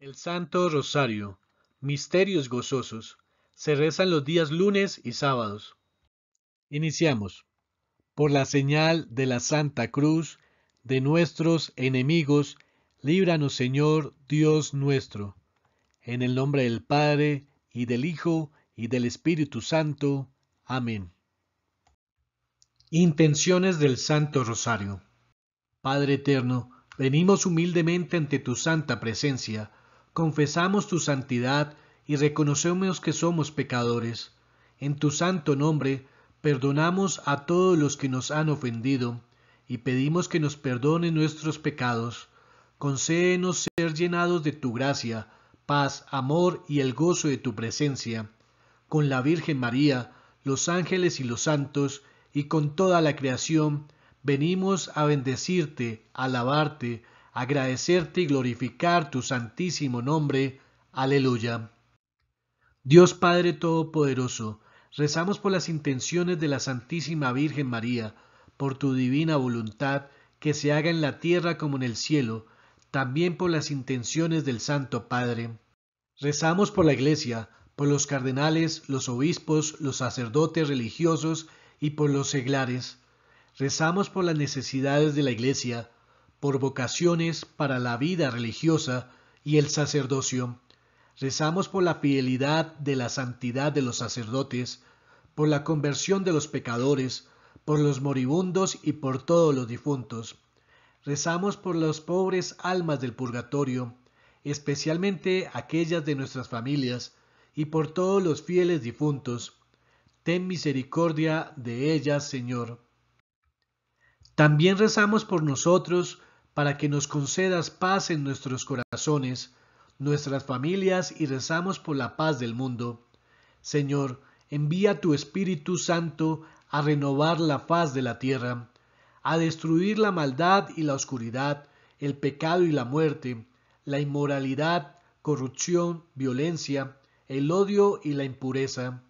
El Santo Rosario. Misterios gozosos. Se rezan los días lunes y sábados. Iniciamos. Por la señal de la Santa Cruz, de nuestros enemigos, líbranos Señor Dios nuestro. En el nombre del Padre, y del Hijo, y del Espíritu Santo. Amén. Intenciones del Santo Rosario. Padre Eterno, venimos humildemente ante tu santa presencia confesamos tu santidad y reconocemos que somos pecadores. En tu santo nombre, perdonamos a todos los que nos han ofendido y pedimos que nos perdone nuestros pecados. Concédenos ser llenados de tu gracia, paz, amor y el gozo de tu presencia. Con la Virgen María, los ángeles y los santos, y con toda la creación, venimos a bendecirte, a alabarte, agradecerte y glorificar tu santísimo nombre. Aleluya. Dios Padre Todopoderoso, rezamos por las intenciones de la Santísima Virgen María, por tu divina voluntad, que se haga en la tierra como en el cielo, también por las intenciones del Santo Padre. Rezamos por la Iglesia, por los cardenales, los obispos, los sacerdotes religiosos y por los seglares. Rezamos por las necesidades de la Iglesia, por vocaciones para la vida religiosa y el sacerdocio. Rezamos por la fidelidad de la santidad de los sacerdotes, por la conversión de los pecadores, por los moribundos y por todos los difuntos. Rezamos por las pobres almas del purgatorio, especialmente aquellas de nuestras familias, y por todos los fieles difuntos. Ten misericordia de ellas, Señor. También rezamos por nosotros, para que nos concedas paz en nuestros corazones, nuestras familias y rezamos por la paz del mundo. Señor, envía tu Espíritu Santo a renovar la faz de la tierra, a destruir la maldad y la oscuridad, el pecado y la muerte, la inmoralidad, corrupción, violencia, el odio y la impureza.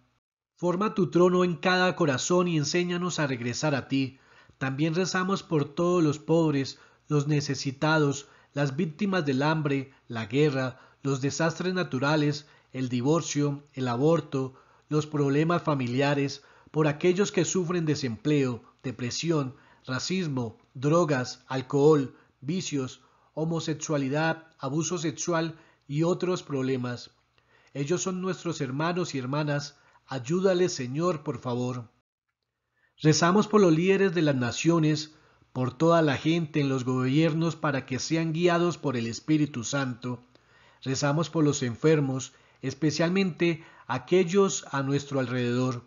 Forma tu trono en cada corazón y enséñanos a regresar a ti. También rezamos por todos los pobres, los necesitados, las víctimas del hambre, la guerra, los desastres naturales, el divorcio, el aborto, los problemas familiares, por aquellos que sufren desempleo, depresión, racismo, drogas, alcohol, vicios, homosexualidad, abuso sexual y otros problemas. Ellos son nuestros hermanos y hermanas. Ayúdales, Señor, por favor. Rezamos por los líderes de las naciones, por toda la gente en los gobiernos para que sean guiados por el Espíritu Santo. Rezamos por los enfermos, especialmente aquellos a nuestro alrededor,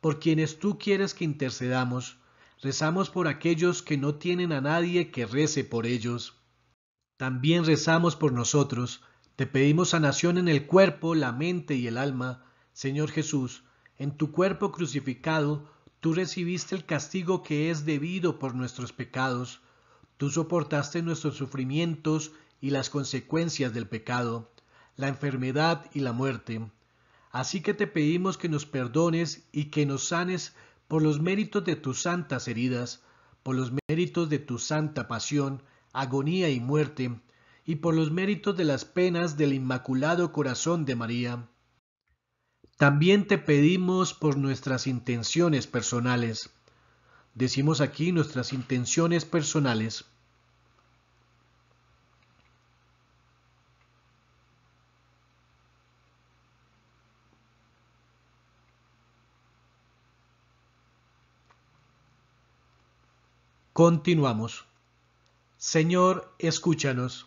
por quienes tú quieres que intercedamos. Rezamos por aquellos que no tienen a nadie que rece por ellos. También rezamos por nosotros. Te pedimos sanación en el cuerpo, la mente y el alma. Señor Jesús, en tu cuerpo crucificado, Tú recibiste el castigo que es debido por nuestros pecados. Tú soportaste nuestros sufrimientos y las consecuencias del pecado, la enfermedad y la muerte. Así que te pedimos que nos perdones y que nos sanes por los méritos de tus santas heridas, por los méritos de tu santa pasión, agonía y muerte, y por los méritos de las penas del Inmaculado Corazón de María. También te pedimos por nuestras intenciones personales. Decimos aquí nuestras intenciones personales. Continuamos. Señor, escúchanos.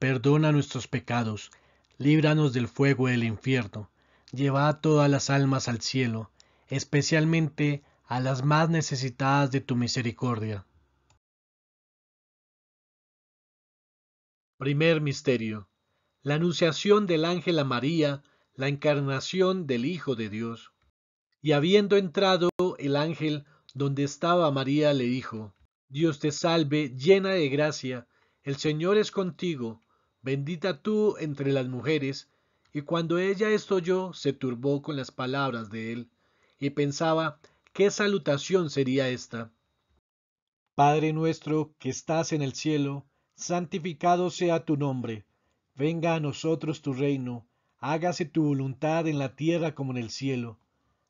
perdona nuestros pecados, líbranos del fuego del infierno, lleva a todas las almas al cielo, especialmente a las más necesitadas de tu misericordia. Primer Misterio. La anunciación del ángel a María, la encarnación del Hijo de Dios. Y habiendo entrado el ángel donde estaba María, le dijo, Dios te salve, llena de gracia, el Señor es contigo, Bendita tú entre las mujeres. Y cuando ella esto oyó, se turbó con las palabras de él, y pensaba, ¿qué salutación sería esta? Padre nuestro que estás en el cielo, santificado sea tu nombre, venga a nosotros tu reino, hágase tu voluntad en la tierra como en el cielo.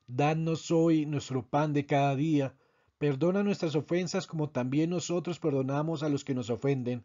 Danos hoy nuestro pan de cada día, perdona nuestras ofensas como también nosotros perdonamos a los que nos ofenden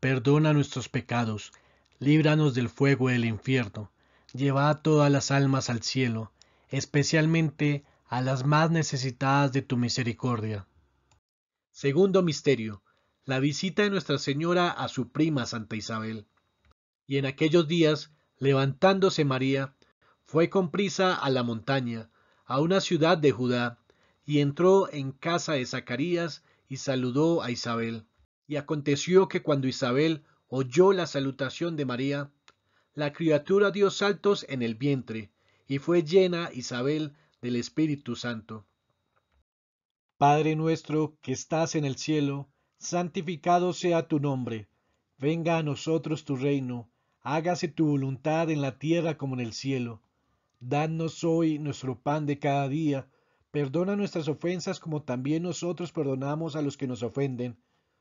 perdona nuestros pecados, líbranos del fuego del infierno, lleva a todas las almas al cielo, especialmente a las más necesitadas de tu misericordia. Segundo misterio, la visita de Nuestra Señora a su prima Santa Isabel. Y en aquellos días, levantándose María, fue con prisa a la montaña, a una ciudad de Judá, y entró en casa de Zacarías y saludó a Isabel. Y aconteció que cuando Isabel oyó la salutación de María, la criatura dio saltos en el vientre, y fue llena Isabel del Espíritu Santo. Padre nuestro que estás en el cielo, santificado sea tu nombre, venga a nosotros tu reino, hágase tu voluntad en la tierra como en el cielo. Danos hoy nuestro pan de cada día, perdona nuestras ofensas como también nosotros perdonamos a los que nos ofenden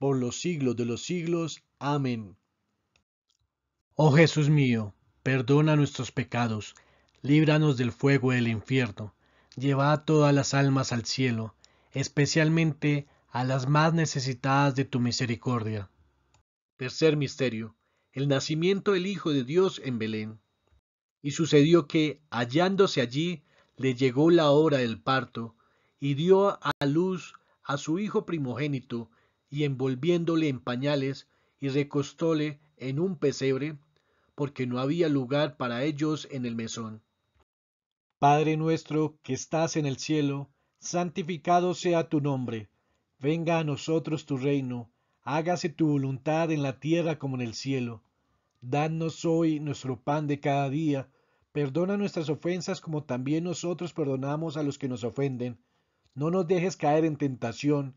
por los siglos de los siglos. Amén. Oh Jesús mío, perdona nuestros pecados, líbranos del fuego del infierno, lleva a todas las almas al cielo, especialmente a las más necesitadas de tu misericordia. Tercer misterio. El nacimiento del Hijo de Dios en Belén. Y sucedió que, hallándose allí, le llegó la hora del parto, y dio a luz a su hijo primogénito, y envolviéndole en pañales y recostóle en un pesebre, porque no había lugar para ellos en el mesón. Padre nuestro que estás en el cielo, santificado sea tu nombre, venga a nosotros tu reino, hágase tu voluntad en la tierra como en el cielo. Danos hoy nuestro pan de cada día, perdona nuestras ofensas como también nosotros perdonamos a los que nos ofenden. No nos dejes caer en tentación,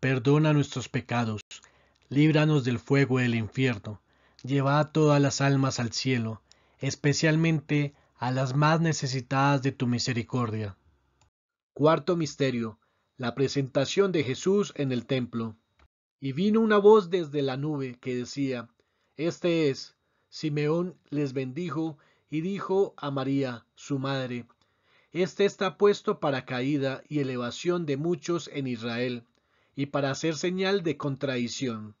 perdona nuestros pecados, líbranos del fuego del infierno, lleva a todas las almas al cielo, especialmente a las más necesitadas de tu misericordia. Cuarto misterio, la presentación de Jesús en el templo. Y vino una voz desde la nube que decía, Este es, Simeón les bendijo y dijo a María, su madre, Este está puesto para caída y elevación de muchos en Israel y para hacer señal de contradicción.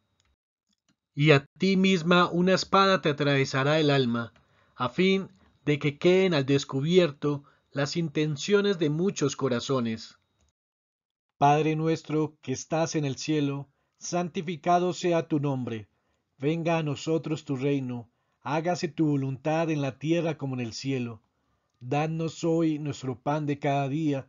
Y a ti misma una espada te atravesará el alma, a fin de que queden al descubierto las intenciones de muchos corazones. Padre nuestro que estás en el cielo, santificado sea tu nombre, venga a nosotros tu reino, hágase tu voluntad en la tierra como en el cielo. Danos hoy nuestro pan de cada día,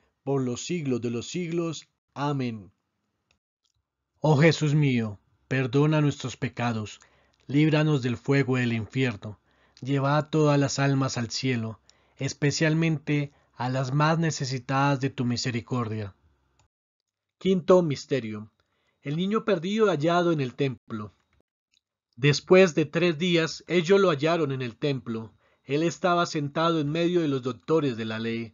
los siglos de los siglos. Amén. Oh Jesús mío, perdona nuestros pecados, líbranos del fuego del infierno, lleva a todas las almas al cielo, especialmente a las más necesitadas de tu misericordia. Quinto Misterio. El niño perdido hallado en el templo. Después de tres días ellos lo hallaron en el templo. Él estaba sentado en medio de los doctores de la ley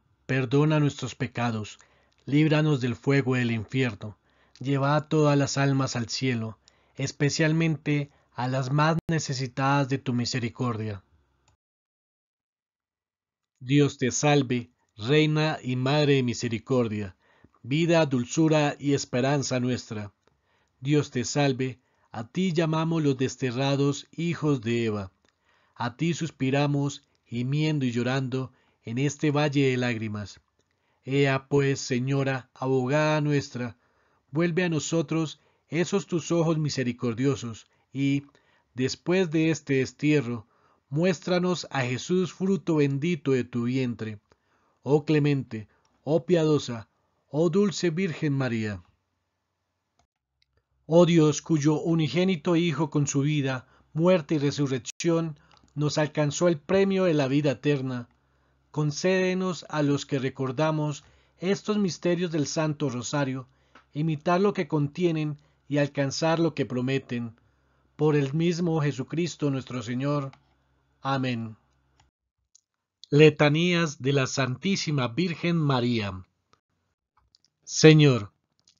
perdona nuestros pecados, líbranos del fuego del infierno, lleva a todas las almas al cielo, especialmente a las más necesitadas de tu misericordia. Dios te salve, Reina y Madre de Misericordia, vida, dulzura y esperanza nuestra. Dios te salve, a ti llamamos los desterrados hijos de Eva, a ti suspiramos, gimiendo y llorando, en este valle de lágrimas. Ea pues, Señora, abogada nuestra, vuelve a nosotros esos tus ojos misericordiosos, y, después de este destierro, muéstranos a Jesús fruto bendito de tu vientre. Oh clemente, oh piadosa, oh dulce Virgen María. Oh Dios, cuyo unigénito Hijo con su vida, muerte y resurrección nos alcanzó el premio de la vida eterna, concédenos a los que recordamos estos misterios del Santo Rosario, imitar lo que contienen y alcanzar lo que prometen. Por el mismo Jesucristo nuestro Señor. Amén. Letanías de la Santísima Virgen María. Señor,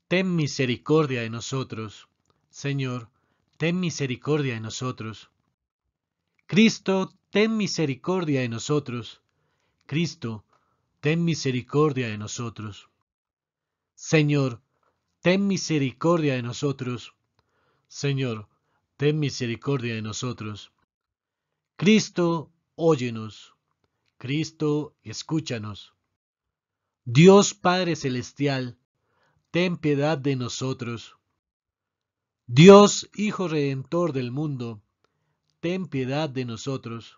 ten misericordia de nosotros. Señor, ten misericordia de nosotros. Cristo, ten misericordia de nosotros. Cristo, ten misericordia de nosotros. Señor, ten misericordia de nosotros. Señor, ten misericordia de nosotros. Cristo, óyenos. Cristo, escúchanos. Dios Padre Celestial, ten piedad de nosotros. Dios Hijo Redentor del mundo, ten piedad de nosotros.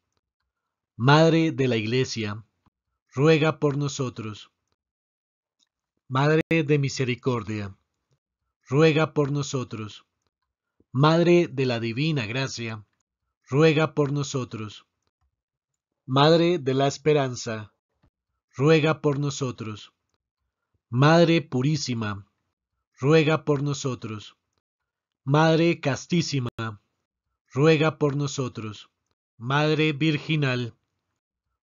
Madre de la Iglesia, ruega por nosotros. Madre de Misericordia, ruega por nosotros. Madre de la Divina Gracia, ruega por nosotros. Madre de la Esperanza, ruega por nosotros. Madre Purísima, ruega por nosotros. Madre Castísima, ruega por nosotros. Madre Virginal,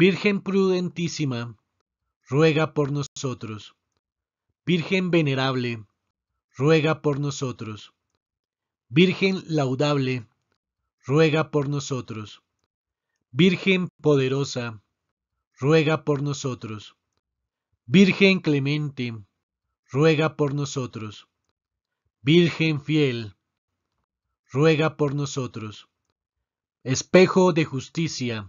Virgen prudentísima, ruega por nosotros. Virgen venerable, ruega por nosotros. Virgen laudable, ruega por nosotros. Virgen poderosa, ruega por nosotros. Virgen clemente, ruega por nosotros. Virgen fiel, ruega por nosotros. Espejo de justicia,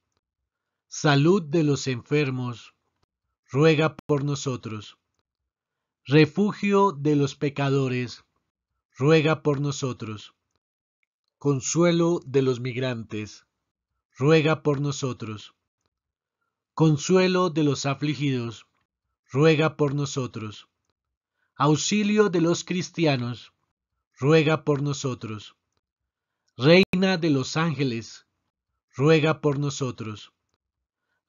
Salud de los enfermos, ruega por nosotros. Refugio de los pecadores, ruega por nosotros. Consuelo de los migrantes, ruega por nosotros. Consuelo de los afligidos, ruega por nosotros. Auxilio de los cristianos, ruega por nosotros. Reina de los ángeles, ruega por nosotros.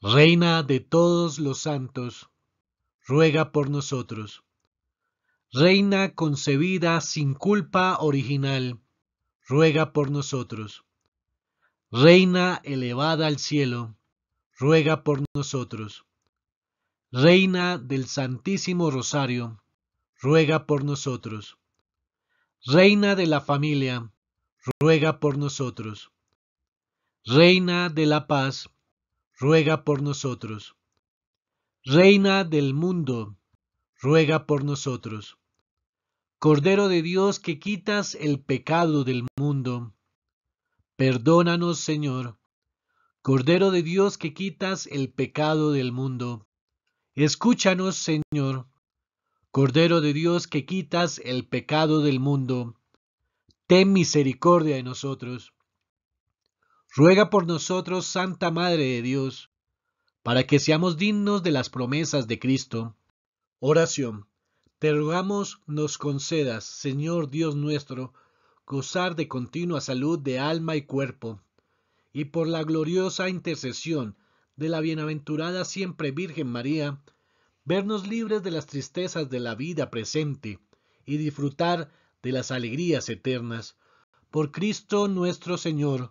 Reina de todos los santos, ruega por nosotros. Reina concebida sin culpa original, ruega por nosotros. Reina elevada al cielo, ruega por nosotros. Reina del Santísimo Rosario, ruega por nosotros. Reina de la familia, ruega por nosotros. Reina de la paz, ruega por nosotros. Reina del mundo, ruega por nosotros. Cordero de Dios que quitas el pecado del mundo, perdónanos Señor. Cordero de Dios que quitas el pecado del mundo, escúchanos Señor. Cordero de Dios que quitas el pecado del mundo, ten misericordia de nosotros ruega por nosotros, Santa Madre de Dios, para que seamos dignos de las promesas de Cristo. Oración. Te rogamos nos concedas, Señor Dios nuestro, gozar de continua salud de alma y cuerpo, y por la gloriosa intercesión de la bienaventurada siempre Virgen María, vernos libres de las tristezas de la vida presente y disfrutar de las alegrías eternas. Por Cristo nuestro Señor.